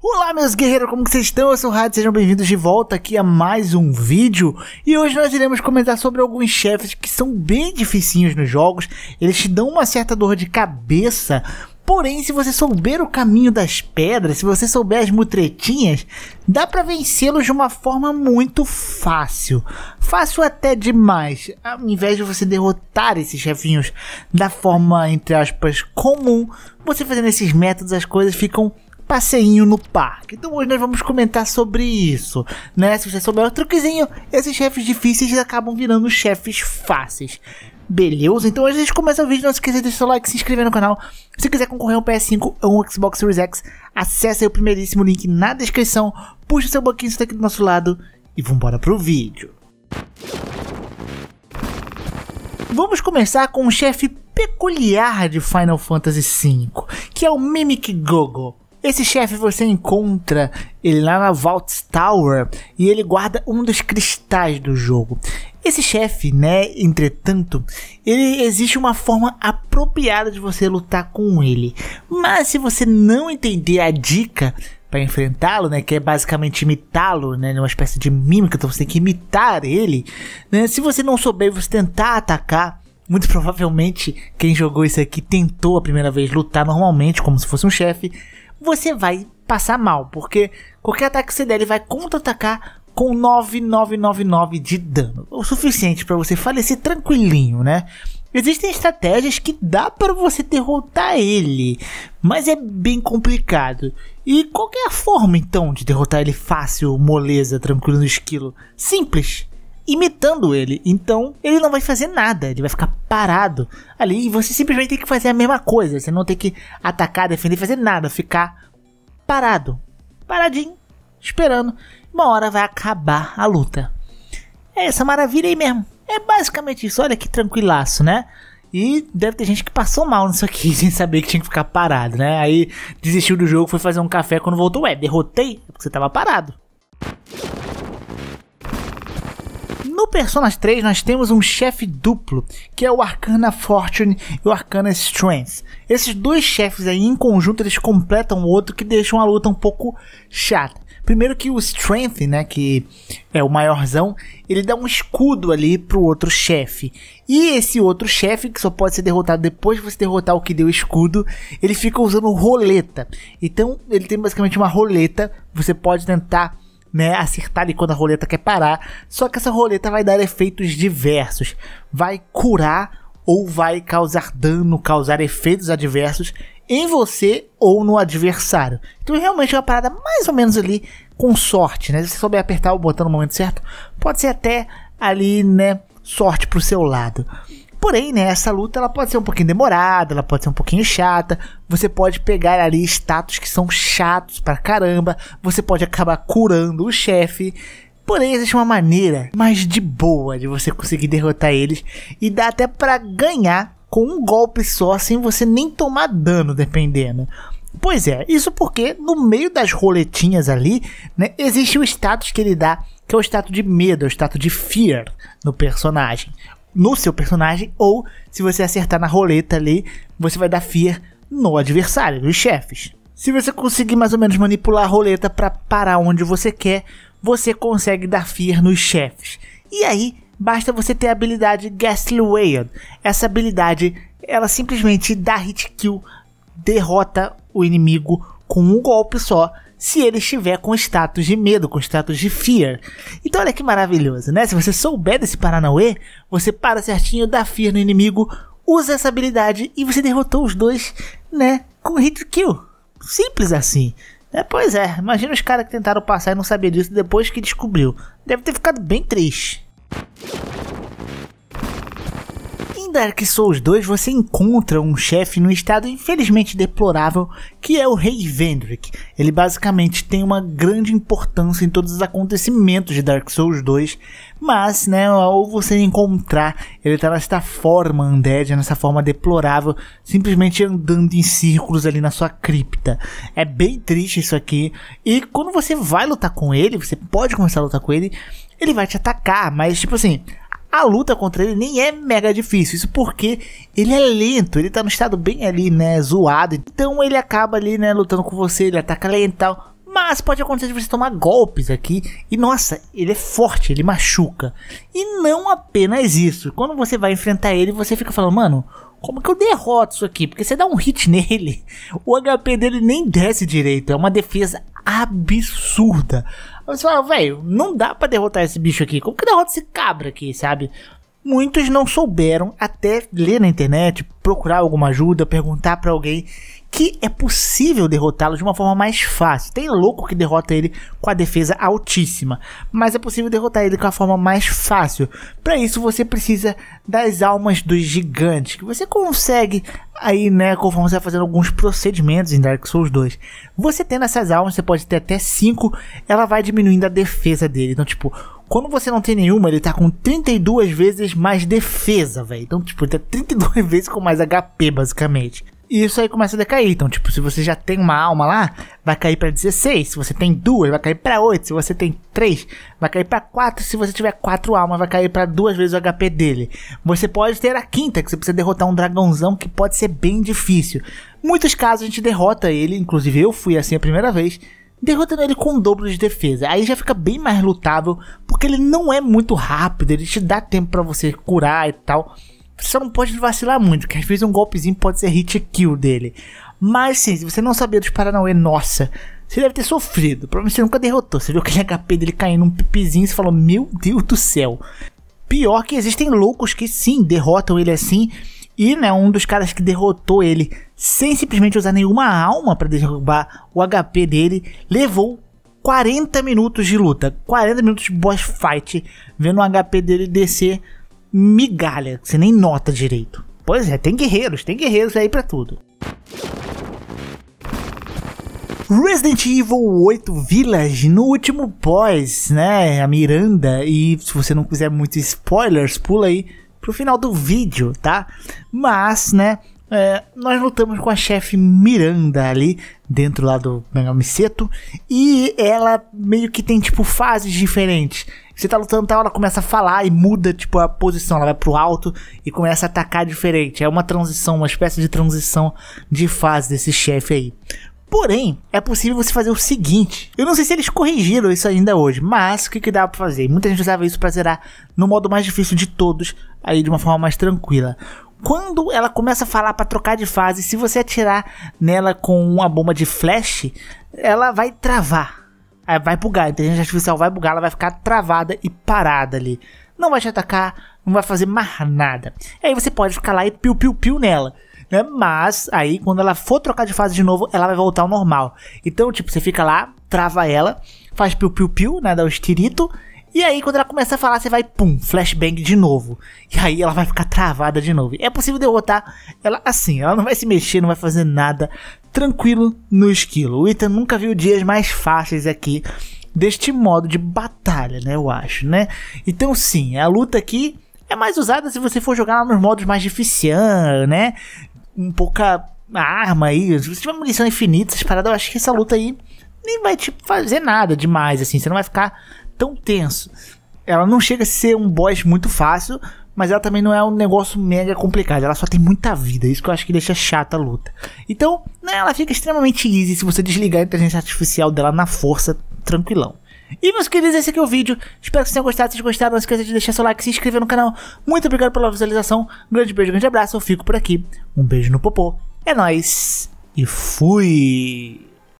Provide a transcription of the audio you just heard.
Olá meus guerreiros, como que vocês estão? Eu sou o Rádio, sejam bem-vindos de volta aqui a mais um vídeo E hoje nós iremos comentar sobre alguns chefes que são bem dificinhos nos jogos Eles te dão uma certa dor de cabeça Porém, se você souber o caminho das pedras, se você souber as mutretinhas, dá para vencê-los de uma forma muito fácil. Fácil até demais, ao invés de você derrotar esses chefinhos da forma, entre aspas, comum, você fazendo esses métodos as coisas ficam passeinho no parque. Então hoje nós vamos comentar sobre isso, né? Se você souber o truquezinho, esses chefes difíceis acabam virando chefes fáceis. Beleza? Então antes de começar o vídeo, não se esqueça de deixar o like, se inscrever no canal. Se quiser concorrer a um PS5 ou um Xbox Series X, acesse o primeiríssimo link na descrição, puxa seu banquinho, está aqui do nosso lado e vambora pro vídeo. Vamos começar com um chefe peculiar de Final Fantasy V, que é o Mimic Gogo. Esse chefe você encontra ele lá na Vault Tower e ele guarda um dos cristais do jogo. Esse chefe, né, entretanto, ele existe uma forma apropriada de você lutar com ele. Mas se você não entender a dica para enfrentá-lo, né, que é basicamente imitá-lo, né, numa espécie de mímica, então você tem que imitar ele, né? Se você não souber, você tentar atacar, muito provavelmente quem jogou isso aqui tentou a primeira vez lutar normalmente como se fosse um chefe, você vai passar mal, porque qualquer ataque que você der, ele vai contra-atacar com 9999 de dano, o suficiente para você falecer tranquilinho, né? Existem estratégias que dá para você derrotar ele, mas é bem complicado. E qual é a forma então de derrotar ele fácil, moleza, tranquilo no esquilo? Simples imitando ele. Então, ele não vai fazer nada, ele vai ficar parado ali e você simplesmente tem que fazer a mesma coisa. Você não tem que atacar, defender, fazer nada, ficar parado, paradinho, esperando. Uma hora vai acabar a luta. É essa maravilha aí mesmo. É basicamente isso. Olha que tranquilaço, né? E deve ter gente que passou mal nisso aqui, sem saber que tinha que ficar parado, né? Aí desistiu do jogo, foi fazer um café quando voltou. Ué, derrotei? É porque você tava parado. Persona 3 nós temos um chefe duplo, que é o Arcana Fortune e o Arcana Strength. Esses dois chefes aí em conjunto eles completam o outro que deixam a luta um pouco chata. Primeiro que o Strength, né, que é o maiorzão, ele dá um escudo ali pro outro chefe. E esse outro chefe, que só pode ser derrotado depois de você derrotar o que deu escudo, ele fica usando roleta. Então, ele tem basicamente uma roleta, você pode tentar né, acertar ali quando a roleta quer parar. Só que essa roleta vai dar efeitos diversos, vai curar ou vai causar dano, causar efeitos adversos em você ou no adversário. Então realmente é uma parada mais ou menos ali com sorte, né? Se você souber apertar o botão no momento certo, pode ser até ali, né, sorte pro seu lado. Porém, né, essa luta ela pode ser um pouquinho demorada, ela pode ser um pouquinho chata. Você pode pegar ali status que são chatos pra caramba. Você pode acabar curando o chefe. Porém, existe uma maneira mais de boa de você conseguir derrotar eles e dá até para ganhar com um golpe só sem você nem tomar dano, dependendo. Pois é, isso porque no meio das roletinhas ali, né, existe o status que ele dá, que é o status de medo, é o status de fear no personagem no seu personagem, ou se você acertar na roleta ali, você vai dar fear no adversário, nos chefes. Se você conseguir mais ou menos manipular a roleta para parar onde você quer, você consegue dar fear nos chefes. E aí, basta você ter a habilidade Ghastly Wailed. Essa habilidade, ela simplesmente dá hit kill, derrota o inimigo com um golpe só, se ele estiver com status de medo, com status de fear. Então olha que maravilhoso, né? Se você souber desse Paranauê, você para certinho, dá fear no inimigo, usa essa habilidade e você derrotou os dois, né? Com hit kill. Simples assim. É, pois é, imagina os caras que tentaram passar e não sabiam disso depois que descobriu. Deve ter ficado bem triste. Dark Souls 2 você encontra um chefe no estado infelizmente deplorável que é o Rei Vendrick. Ele basicamente tem uma grande importância em todos os acontecimentos de Dark Souls 2, mas, né, ao você encontrar, ele está nessa forma undead, nessa forma deplorável, simplesmente andando em círculos ali na sua cripta. É bem triste isso aqui. E quando você vai lutar com ele, você pode começar a lutar com ele, ele vai te atacar, mas tipo assim, a luta contra ele nem é mega difícil. Isso porque ele é lento, ele tá no estado bem ali, né, zoado. Então ele acaba ali, né, lutando com você, ele ataca lento e tal. Mas pode acontecer de você tomar golpes aqui. E nossa, ele é forte, ele machuca. E não apenas isso. Quando você vai enfrentar ele, você fica falando, mano, como que eu derroto isso aqui? Porque você dá um hit nele, o HP dele nem desce direito. É uma defesa absurda. Aí você fala, velho, não dá pra derrotar esse bicho aqui. Como que derrota esse cabra aqui, sabe? muitos não souberam até ler na internet, procurar alguma ajuda, perguntar para alguém que é possível derrotá-lo de uma forma mais fácil. Tem louco que derrota ele com a defesa altíssima, mas é possível derrotar ele com a forma mais fácil. Para isso você precisa das almas dos gigantes, que você consegue aí, né, conforme você vai fazendo alguns procedimentos em Dark Souls 2. Você tendo essas almas, você pode ter até 5, ela vai diminuindo a defesa dele. Então, tipo, quando você não tem nenhuma, ele tá com 32 vezes mais defesa, velho. Então, tipo, ele tá 32 vezes com mais HP, basicamente. E isso aí começa a decair. Então, tipo, se você já tem uma alma lá, vai cair para 16. Se você tem duas, vai cair para 8. Se você tem três, vai cair para 4. Se você tiver quatro almas, vai cair para duas vezes o HP dele. Você pode ter a quinta, que você precisa derrotar um dragãozão que pode ser bem difícil. Muitos casos a gente derrota ele, inclusive eu fui assim a primeira vez derrotando ele com um dobro de defesa. Aí já fica bem mais lutável, porque ele não é muito rápido, ele te dá tempo para você curar e tal. Você só não pode vacilar muito, que às vezes um golpezinho pode ser hit kill dele. Mas sim, se você não sabia dos Paranauê, nossa, você deve ter sofrido. Provavelmente você nunca derrotou. Você viu aquele HP dele caindo um pipizinho e falou: Meu Deus do céu. Pior que existem loucos que sim derrotam ele assim e, né, um dos caras que derrotou ele sem simplesmente usar nenhuma alma para derrubar o HP dele, levou 40 minutos de luta, 40 minutos de boss fight, vendo o HP dele descer migalha, que você nem nota direito. Pois é, tem guerreiros, tem guerreiros aí para tudo. Resident Evil 8 Village no último boss, né? A Miranda. E se você não quiser muitos spoilers, pula aí pro final do vídeo, tá? Mas, né, é, nós lutamos com a chefe Miranda ali, dentro lá do Megamiceto, e ela meio que tem, tipo, fases diferentes. Você tá lutando tal, tá, ela começa a falar e muda, tipo, a posição, ela vai pro alto e começa a atacar diferente. É uma transição, uma espécie de transição de fase desse chefe aí. Porém, é possível você fazer o seguinte. Eu não sei se eles corrigiram isso ainda hoje, mas o que, que dá pra fazer? Muita gente usava isso pra zerar no modo mais difícil de todos, aí de uma forma mais tranquila. Quando ela começa a falar para trocar de fase, se você atirar nela com uma bomba de flash, ela vai travar. Aí vai bugar, a inteligência artificial vai bugar, ela vai ficar travada e parada ali. Não vai te atacar, não vai fazer mais nada. E aí você pode ficar lá e piu-piu-piu nela né? Mas aí, quando ela for trocar de fase de novo, ela vai voltar ao normal. Então, tipo, você fica lá, trava ela, faz piu-piu-piu, né? Dá o estirito. E aí, quando ela começa a falar, você vai, pum, flashbang de novo. E aí ela vai ficar travada de novo. É possível derrotar ela assim, ela não vai se mexer, não vai fazer nada. Tranquilo no esquilo. O Ethan nunca viu dias mais fáceis aqui deste modo de batalha, né? Eu acho, né? Então, sim, a luta aqui é mais usada se você for jogar nos modos mais difíceis né? um pouca arma aí, se tiver munição infinita, essas paradas, eu acho que essa luta aí nem vai te fazer nada demais, assim, você não vai ficar tão tenso. Ela não chega a ser um boss muito fácil, mas ela também não é um negócio mega complicado. Ela só tem muita vida, isso que eu acho que deixa chata a luta. Então, né, ela fica extremamente easy se você desligar a inteligência artificial dela na força, tranquilão. E meus queridos, esse aqui é o vídeo. Espero que vocês tenham gostado. Se vocês gostaram, não esqueça de deixar seu like, se inscrever no canal. Muito obrigado pela visualização. Grande beijo, grande abraço. Eu fico por aqui. Um beijo no popô. É nóis. E fui.